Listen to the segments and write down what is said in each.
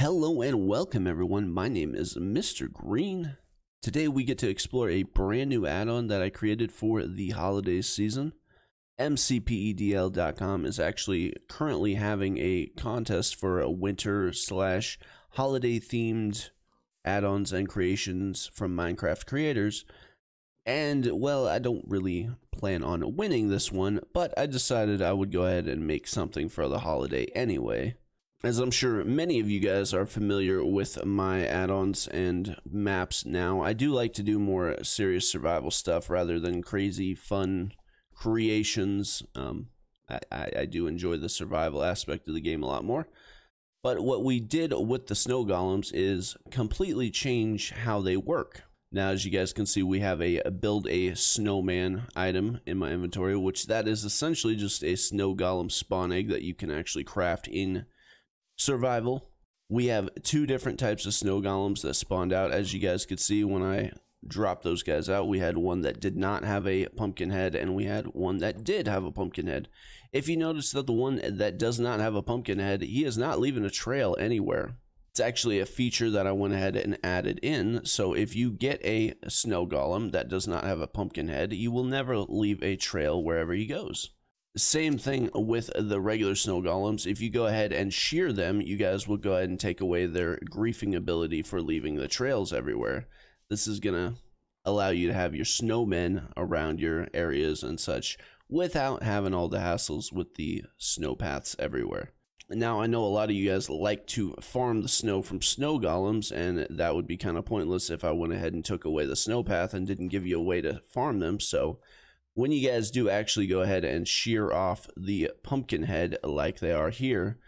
Hello and welcome everyone. My name is Mr. Green. Today we get to explore a brand new add-on that I created for the holiday season. MCPEDL.com is actually currently having a contest for a winter slash holiday themed add-ons and creations from Minecraft creators. And well, I don't really plan on winning this one, but I decided I would go ahead and make something for the holiday anyway as I'm sure many of you guys are familiar with my add-ons and maps now, I do like to do more serious survival stuff rather than crazy fun creations. Um, I, I, do enjoy the survival aspect of the game a lot more. But what we did with the snow golems is completely change how they work. Now, as you guys can see, we have a, a build a snowman item in my inventory, which that is essentially just a snow golem spawn egg that you can actually craft in survival. We have two different types of snow golems that spawned out. As you guys could see when I dropped those guys out, we had one that did not have a pumpkin head and we had one that did have a pumpkin head. If you notice that the one that does not have a pumpkin head, he is not leaving a trail anywhere. It's actually a feature that I went ahead and added in. So if you get a snow golem that does not have a pumpkin head, you will never leave a trail wherever he goes. Same thing with the regular snow golems. If you go ahead and shear them, you guys will go ahead and take away their griefing ability for leaving the trails everywhere. This is going to allow you to have your snowmen around your areas and such without having all the hassles with the snow paths everywhere. Now, I know a lot of you guys like to farm the snow from snow golems, and that would be kind of pointless if I went ahead and took away the snow path and didn't give you a way to farm them, so when you guys do actually go ahead and shear off the pumpkin head like they are here,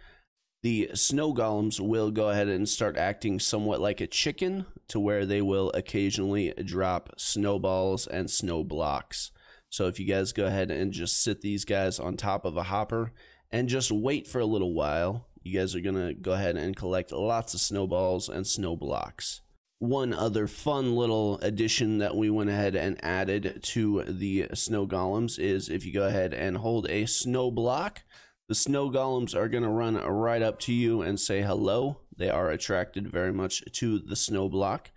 the snow golems will go ahead and start acting somewhat like a chicken to where they will occasionally drop snowballs and snow blocks. So if you guys go ahead and just sit these guys on top of a hopper and just wait for a little while, you guys are going to go ahead and collect lots of snowballs and snow blocks one other fun little addition that we went ahead and added to the snow golems is if you go ahead and hold a snow block, the snow golems are going to run right up to you and say hello. They are attracted very much to the snow block.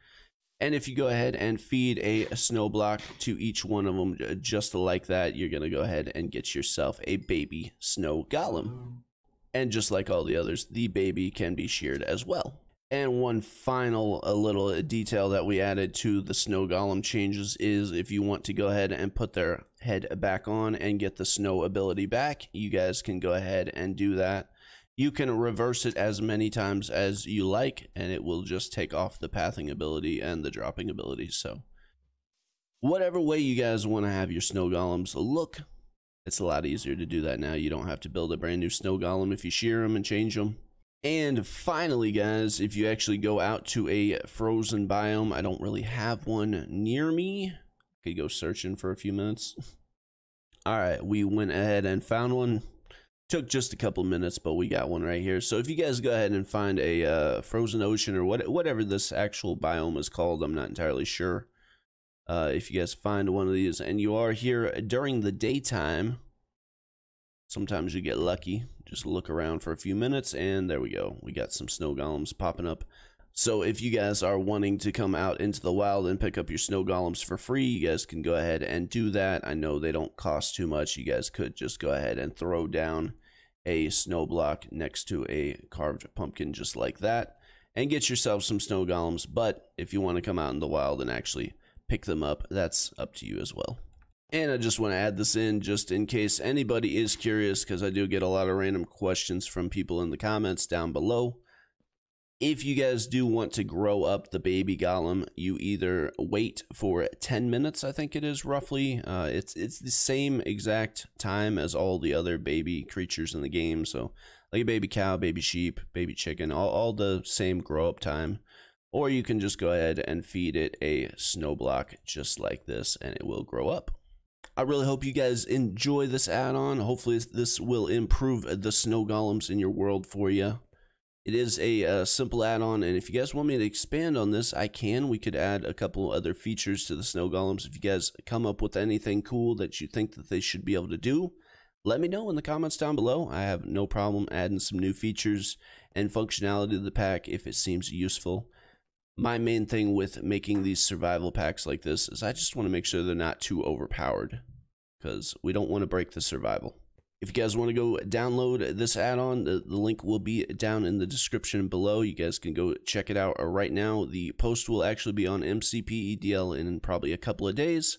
And if you go ahead and feed a snow block to each one of them, just like that, you're going to go ahead and get yourself a baby snow golem. And just like all the others, the baby can be sheared as well. And one final a little detail that we added to the snow golem changes is if you want to go ahead and put their head back on and get the snow ability back, you guys can go ahead and do that. You can reverse it as many times as you like, and it will just take off the pathing ability and the dropping ability. So whatever way you guys want to have your snow golems look, it's a lot easier to do that now. You don't have to build a brand new snow golem if you shear them and change them. And finally, guys, if you actually go out to a frozen biome, I don't really have one near me. could go searching for a few minutes. All right, we went ahead and found one. Took just a couple minutes, but we got one right here. So if you guys go ahead and find a uh, frozen ocean or what, whatever this actual biome is called, I'm not entirely sure. Uh, if you guys find one of these and you are here during the daytime, Sometimes you get lucky. Just look around for a few minutes and there we go. We got some snow golems popping up. So if you guys are wanting to come out into the wild and pick up your snow golems for free, you guys can go ahead and do that. I know they don't cost too much. You guys could just go ahead and throw down a snow block next to a carved pumpkin just like that and get yourself some snow golems. But if you want to come out in the wild and actually pick them up, that's up to you as well. And I just want to add this in just in case anybody is curious, because I do get a lot of random questions from people in the comments down below. If you guys do want to grow up the baby golem, you either wait for 10 minutes, I think it is roughly. Uh, it's, it's the same exact time as all the other baby creatures in the game. So, like a baby cow, baby sheep, baby chicken, all, all the same grow up time or you can just go ahead and feed it a snow block just like this and it will grow up. I really hope you guys enjoy this add-on. Hopefully this will improve the snow golems in your world for you. It is a, uh, simple add-on, and if you guys want me to expand on this, I can. We could add a couple other features to the snow golems. If you guys come up with anything cool that you think that they should be able to do, let me know in the comments down below. I have no problem adding some new features and functionality to the pack if it seems useful my main thing with making these survival packs like this is I just want to make sure they're not too overpowered because we don't want to break the survival. If you guys want to go download this add-on, the, the, link will be down in the description below. You guys can go check it out right now. The post will actually be on MCP EDL in probably a couple of days.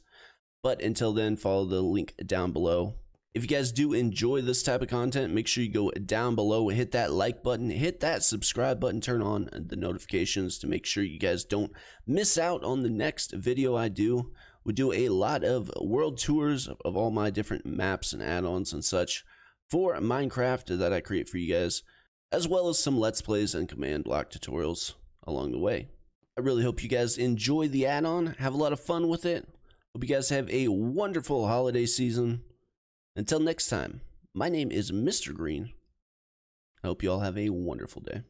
But until then, follow the link down below. If you guys do enjoy this type of content, make sure you go down below and hit that like button, hit that subscribe button, turn on the notifications to make sure you guys don't miss out on the next video I do. We do a lot of world tours of all my different maps and add-ons and such for Minecraft that I create for you guys, as well as some Let's Plays and command block tutorials along the way. I really hope you guys enjoy the add-on, have a lot of fun with it. Hope you guys have a wonderful holiday season. Until next time, my name is Mr. Green. I hope you all have a wonderful day.